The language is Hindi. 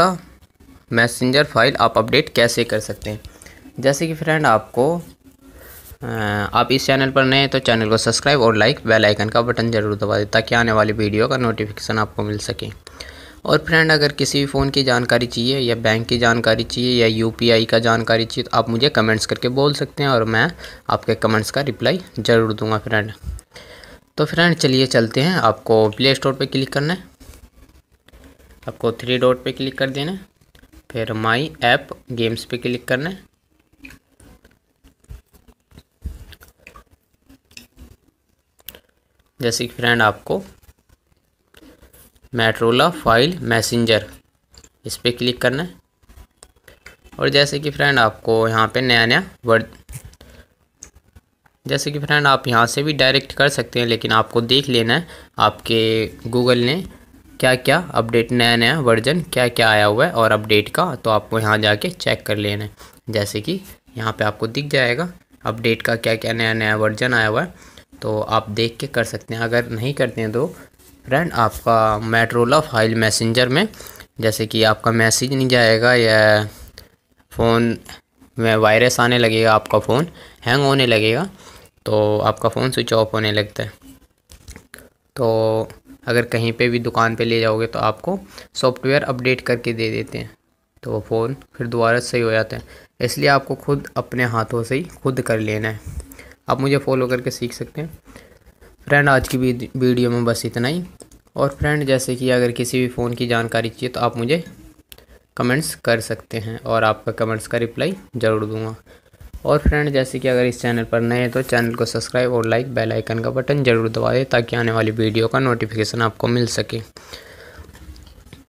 मैसेंजर फाइल आप अपडेट कैसे कर सकते हैं जैसे कि फ्रेंड आपको आप इस चैनल पर नए हैं तो चैनल को सब्सक्राइब और लाइक बेल आइकन का बटन ज़रूर दबा दें ताकि आने वाली वीडियो का नोटिफिकेशन आपको मिल सके और फ्रेंड अगर किसी भी फ़ोन की जानकारी चाहिए या बैंक की जानकारी चाहिए या यू का जानकारी चाहिए तो आप मुझे कमेंट्स करके बोल सकते हैं और मैं आपके कमेंट्स का रिप्लाई ज़रूर दूँगा फ्रेंड तो फ्रेंड चलिए चलते हैं आपको प्ले स्टोर पर क्लिक करना है आपको थ्री डॉट पे क्लिक कर देना फिर माई ऐप गेम्स पे क्लिक करना है जैसे कि फ्रेंड आपको मेट्रोला फाइल मैसेंजर इस पर क्लिक करना है और जैसे कि फ्रेंड आपको यहाँ पे नया नया वर्ड जैसे कि फ्रेंड आप यहाँ से भी डायरेक्ट कर सकते हैं लेकिन आपको देख लेना है आपके गूगल ने क्या क्या अपडेट नया नया वर्जन क्या क्या आया हुआ है और अपडेट का तो आपको यहाँ जाके चेक कर लेना है जैसे कि यहाँ पे आपको दिख जाएगा अपडेट का क्या क्या नया नया वर्जन आया हुआ है तो आप देख के कर सकते हैं अगर नहीं करते हैं तो फ्रेंड आपका मेट्रोला फाइल मैसेंजर में जैसे कि आपका मैसेज नहीं जाएगा या फ़ोन में वायरस आने लगेगा आपका फ़ोन हैंग होने लगेगा तो आपका फ़ोन स्विच ऑफ होने लगता है तो अगर कहीं पे भी दुकान पे ले जाओगे तो आपको सॉफ्टवेयर अपडेट करके दे देते हैं तो वो फ़ोन फिर दोबारा सही हो जाता है इसलिए आपको खुद अपने हाथों से ही खुद कर लेना है आप मुझे फॉलो करके सीख सकते हैं फ्रेंड आज की वीडियो में बस इतना ही और फ्रेंड जैसे कि अगर किसी भी फ़ोन की जानकारी चाहिए तो आप मुझे कमेंट्स कर सकते हैं और आपका कमेंट्स का रिप्लाई ज़रूर दूंगा और फ्रेंड जैसे कि अगर इस चैनल पर नए हैं तो चैनल को सब्सक्राइब और लाइक बेल आइकन का बटन ज़रूर दबा दें ताकि आने वाली वीडियो का नोटिफिकेशन आपको मिल सके